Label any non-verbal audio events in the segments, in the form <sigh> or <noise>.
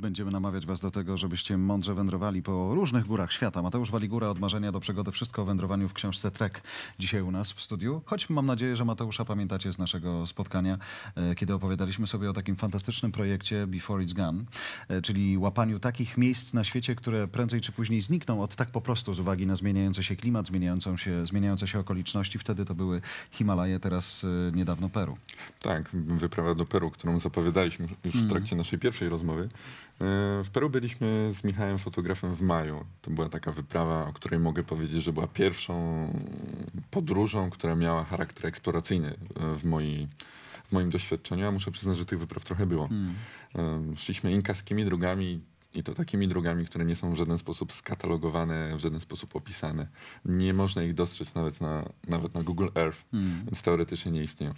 Będziemy namawiać Was do tego, żebyście mądrze wędrowali po różnych górach świata. Mateusz Waligura od marzenia do przygody. Wszystko o wędrowaniu w książce Trek dzisiaj u nas w studiu. Choć mam nadzieję, że Mateusza pamiętacie z naszego spotkania, e, kiedy opowiadaliśmy sobie o takim fantastycznym projekcie Before It's Gone, e, czyli łapaniu takich miejsc na świecie, które prędzej czy później znikną od tak po prostu z uwagi na zmieniający się klimat, zmieniającą się, zmieniające się okoliczności. Wtedy to były Himalaje, teraz e, niedawno Peru. Tak, wyprawa do Peru, którą zapowiadaliśmy już w mhm. trakcie mm. naszej pierwszej rozmowy w Peru byliśmy z Michałem fotografem w maju. To była taka wyprawa, o której mogę powiedzieć, że była pierwszą podróżą, która miała charakter eksploracyjny e, w w moim doświadczeniu, a muszę przyznać, że tych wypraw trochę było. Hmm. Szliśmy inkaskimi drogami i to takimi drogami, które nie są w żaden sposób skatalogowane, w żaden sposób opisane. Nie można ich dostrzec nawet na, nawet na Google Earth, hmm. więc teoretycznie nie istnieją.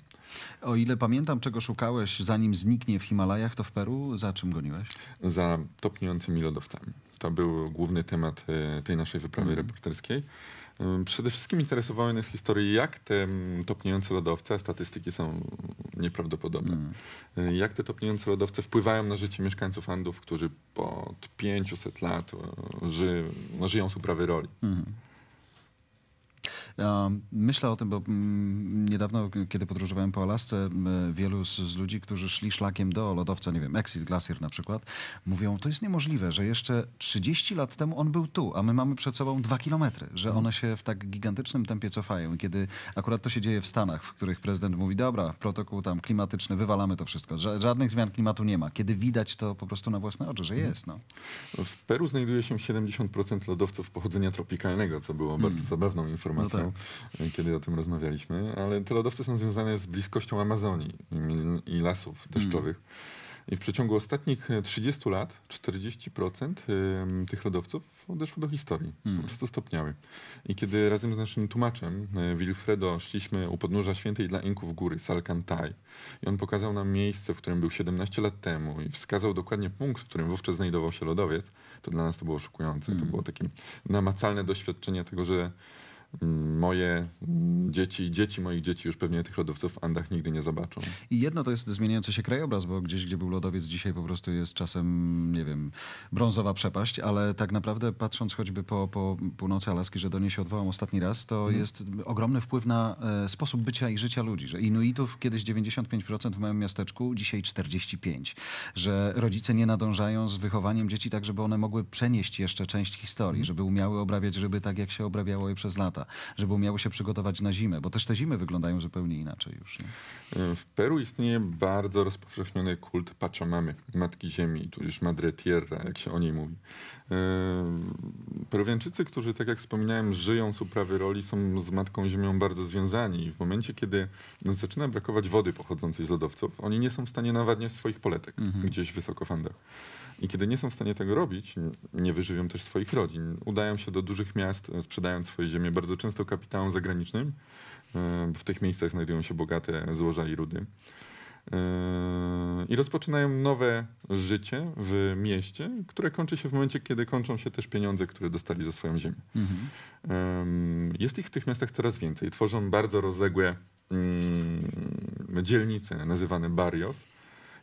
O ile pamiętam, czego szukałeś zanim zniknie w Himalajach, to w Peru za czym goniłeś? Za topniejącymi lodowcami. To był główny temat e, tej naszej wyprawy hmm. reporterskiej. Przede wszystkim interesowały nas historie, jak te mm, topniejące lodowce, a statystyki są nieprawdopodobne, mm. Y, jak te topniejące lodowce wpływają na życie mieszkańców Andów, którzy pod 500 lat y, ży, no, żyją z uprawy roli. Mm. Myślę o tym, bo mm, niedawno, kiedy podróżowałem po Alasce, wielu z, z ludzi, którzy szli szlakiem do lodowca, nie wiem, Exit Glacier na przykład, mówią, to jest niemożliwe, że jeszcze 30 lat temu on był tu, a my mamy przed sobą dwa kilometry, że mhm. one się w tak gigantycznym tempie cofają. I kiedy akurat to się dzieje w Stanach, w których prezydent mówi, dobra, protokół tam klimatyczny, wywalamy to wszystko, żadnych zmian klimatu nie ma. Kiedy widać to po prostu na własne oczy, że mhm. jest. No. W Peru znajduje się 70% lodowców pochodzenia tropikalnego, co było mhm. bardzo zabawną informacją. No tak tak. kiedy o tym rozmawialiśmy, ale te lodowce są związane z bliskością Amazonii i, i lasów deszczowych. Mm. I w przeciągu ostatnich 30 e, lat 40% tych lodowców odeszło do historii. Mm. Po prostu stopniały. I kiedy razem z naszym tłumaczem e, Wilfredo szliśmy u podnóża świętej dla Inków góry, Salcantay, i on pokazał nam miejsce, w którym był 17 lat temu i wskazał dokładnie punkt, w którym wówczas znajdował się lodowiec, to dla nas to było szokujące. Mm. To było takie namacalne doświadczenie tego, że moje dzieci, dzieci moich dzieci już pewnie tych lodowców w Andach nigdy nie zobaczą. I jedno to jest zmieniający się krajobraz, bo gdzieś, gdzie był lodowiec, dzisiaj po prostu jest czasem, nie wiem, brązowa przepaść, ale tak naprawdę patrząc choćby po, po północy Alaski, że do niej się odwołam ostatni raz, to hmm. jest ogromny wpływ na e, sposób bycia i życia ludzi, że Inuitów kiedyś 95% w moim miasteczku, dzisiaj 45%, że rodzice nie nadążają z wychowaniem dzieci tak, żeby one mogły przenieść jeszcze część historii, hmm. żeby umiały obrabiać ryby tak, jak się obrabiało je przez lata lata, żeby umiały się przygotować na zimę, bo też te zimy wyglądają zupełnie inaczej już. Nie? E, w Peru istnieje bardzo rozpowszechniony kult Pachamamy, Matki Ziemi, tudzież Madre Tierra, jak się o niej mówi. E, Peruwianczycy, którzy, tak jak wspominałem, żyją z uprawy roli, są z Matką Ziemią bardzo związani i w momencie, kiedy zaczyna brakować wody pochodzącej z lodowców, oni nie są w stanie nawadniać swoich poletek mhm. gdzieś wysoko w Andach. I kiedy nie są w stanie tego robić, nie wyżywią też swoich rodzin, udają się do dużych miast, e, sprzedając swoje ziemie bardzo bardzo często kapitałem zagranicznym. E, w tych miejscach znajdują się bogate złoża i rudy. E, I rozpoczynają nowe życie w mieście, które kończy się w momencie, kiedy kończą się też pieniądze, które dostali za swoją ziemię. Mhm. Jest ich w tych miastach coraz więcej. Tworzą bardzo rozległe mm, dzielnice nazywane barrios.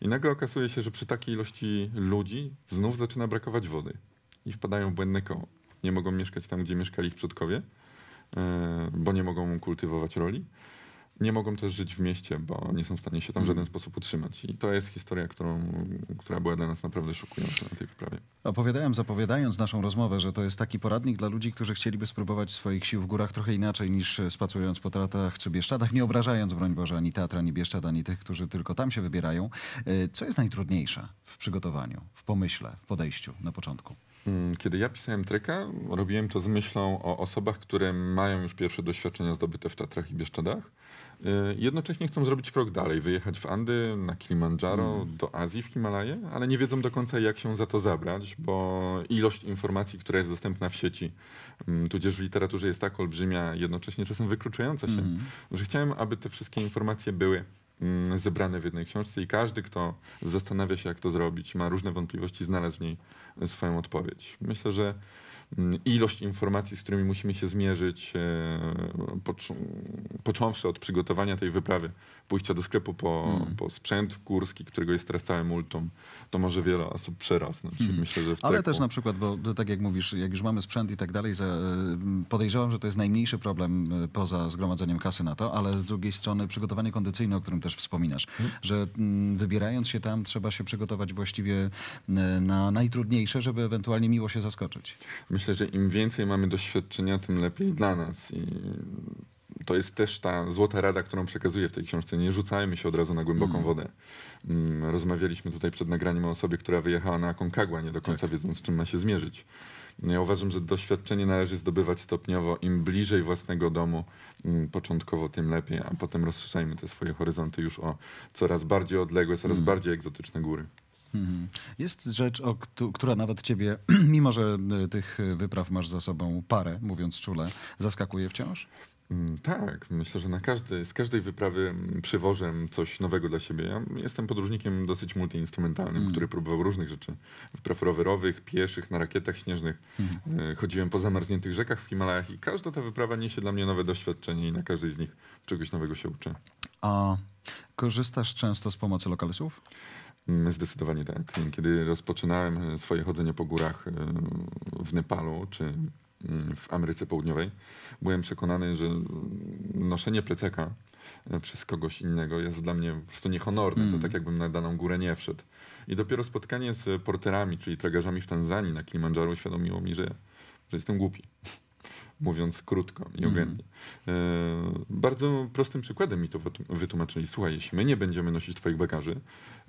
I nagle okazuje się, że przy takiej ilości ludzi znów zaczyna brakować wody i wpadają w błędne koło. Nie mogą mieszkać tam, gdzie mieszkali ich przodkowie E, bo nie mogą kultywować roli. Nie mogą też żyć w mieście, bo nie są w stanie się tam w żaden mm. sposób utrzymać. I to jest historia, którą, która była dla nas naprawdę szokująca na tej wyprawie. Opowiadałem, zapowiadając naszą rozmowę, że to jest taki poradnik dla ludzi, którzy chcieliby spróbować swoich sił w górach trochę inaczej niż spacerując po tratach czy Bieszczadach, nie obrażając, broń Boże, ani teatra, ani Bieszczad, ani tych, którzy tylko tam się wybierają. E, co jest najtrudniejsze w przygotowaniu, w pomyśle, w podejściu na początku? Mm, kiedy ja pisałem treka, robiłem to z myślą o osobach, które mają już pierwsze doświadczenia zdobyte w Tatrach i Bieszczadach. Y, jednocześnie chcą zrobić krok dalej, wyjechać w Andy, na Kilimandżaro, mm. do Azji w Himalaje, ale nie wiedzą do końca, jak się za to zabrać, bo ilość informacji, która jest dostępna w sieci, mm, tudzież w literaturze jest tak olbrzymia, jednocześnie czasem wykluczająca się, mm. że chciałem, aby te wszystkie informacje były Mm, zebrane w jednej książce i każdy, kto zastanawia się, jak to zrobić, ma różne wątpliwości, znalazł w niej swoją odpowiedź. Myślę, że Mm, ilość informacji, z którymi musimy się zmierzyć, e, począwszy od przygotowania tej wyprawy, pójścia do sklepu po, hmm. po sprzęt górski, którego jest teraz całe multum, to może wiele osób przerosnąć. Hmm. Myślę, że Ale też na przykład, bo tak jak mówisz, jak już mamy sprzęt i tak dalej, e, podejrzewam, że to jest najmniejszy problem e, poza zgromadzeniem kasy na to, ale z drugiej strony przygotowanie kondycyjne, o którym też wspominasz, hmm. że mm, wybierając się tam trzeba się przygotować właściwie na najtrudniejsze, żeby ewentualnie miło się zaskoczyć myślę, że im więcej mamy doświadczenia, tym lepiej dla nas. I to jest też ta złota rada, którą przekazuję w tej książce. Nie rzucajmy się od razu na głęboką mm. wodę. Mm, rozmawialiśmy tutaj przed nagraniem o osobie, która wyjechała na Aconcagua, nie do końca tak. wiedząc, z czym ma się zmierzyć. No ja uważam, że doświadczenie należy zdobywać stopniowo. Im bliżej własnego domu, mm, początkowo tym lepiej, a potem rozszerzajmy te swoje horyzonty już o coraz bardziej odległe, coraz mm. bardziej egzotyczne góry. Mhm. Jest rzecz, o, która nawet ciebie, <clears throat> mimo że e, tych e, wypraw masz za sobą parę, mówiąc czule, zaskakuje wciąż? Mm, tak, myślę, że na każdy, z każdej wyprawy przywożę coś nowego dla siebie. Ja jestem podróżnikiem dosyć multiinstrumentalnym, mm. który próbował różnych rzeczy. Wypraw rowerowych, pieszych, na rakietach śnieżnych. Mm. Chodziłem po zamarzniętych rzekach w Himalajach i każda ta wyprawa niesie dla mnie nowe doświadczenie i na każdej z nich czegoś nowego się uczę. A korzystasz często z pomocy lokalistów? Mm, zdecydowanie tak. Kiedy rozpoczynałem e, swoje chodzenie po górach e, w Nepalu czy mm, w Ameryce Południowej, byłem przekonany, że mm, noszenie plecaka e, przez kogoś innego jest dla mnie po prostu niehonorne. Mm. To tak jakbym na daną górę nie wszedł. I dopiero spotkanie z porterami, czyli tragarzami w Tanzanii na Kilimandżaru uświadomiło mi, że, że jestem głupi mówiąc krótko i ogólnie Mm. E, bardzo prostym przykładem mi to wytłumaczyli. Słuchaj, jeśli my nie będziemy nosić twoich bagaży,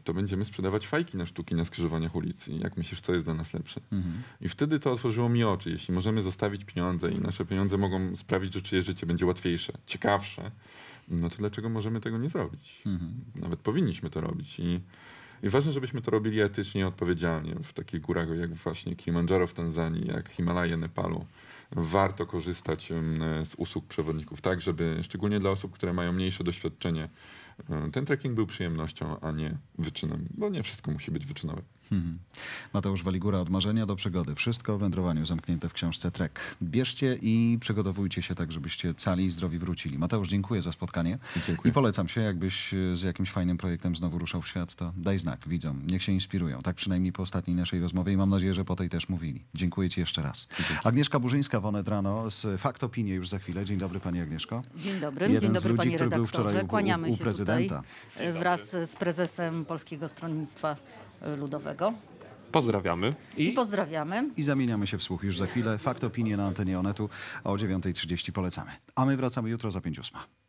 to będziemy sprzedawać fajki na sztuki na skrzyżowaniach ulic. jak myślisz, co jest dla nas lepsze? Mm. I wtedy to otworzyło mi oczy. Jeśli możemy zostawić pieniądze i nasze pieniądze mogą sprawić, że czyjeś życie będzie łatwiejsze, ciekawsze, no to dlaczego możemy tego nie zrobić? Mm. Nawet powinniśmy to robić. I i ważne, żebyśmy to robili etycznie i odpowiedzialnie w takich górach jak właśnie Kilimandżaro w Tanzanii, jak Himalaje Nepalu, warto korzystać z usług przewodników, tak, żeby szczególnie dla osób, które mają mniejsze doświadczenie, ten trekking był przyjemnością, a nie wyczynem, bo nie wszystko musi być wyczynowe. Mhm. Mateusz Waligura od marzenia do przygody. Wszystko o wędrowaniu zamknięte w książce Trek. Bierzcie i przygotowujcie się tak, żebyście cali i zdrowi wrócili. Mateusz, dziękuję za spotkanie. Dziękuję. I polecam się, jakbyś z jakimś fajnym projektem znowu ruszał w świat, to daj znak widzom. Niech się inspirują. Tak przynajmniej po ostatniej naszej rozmowie i mam nadzieję, że po tej też mówili. Dziękuję ci jeszcze raz. Agnieszka Burzyńska, Wonet Rano z Fakt Opinie już za chwilę. Dzień dobry pani Agnieszko. Dzień dobry. Jeden Dzień dobry ludzi, panie redaktorze. U, Kłaniamy u, u się prezydenta. E, wraz z prezesem Polskiego Stronnictwa Ludowego. Pozdrawiamy. I, I pozdrawiamy. I zamieniamy się w słuch już za chwilę. Fakt opinie na antenie Onetu, o 9.30 polecamy. A my wracamy jutro za 5.8.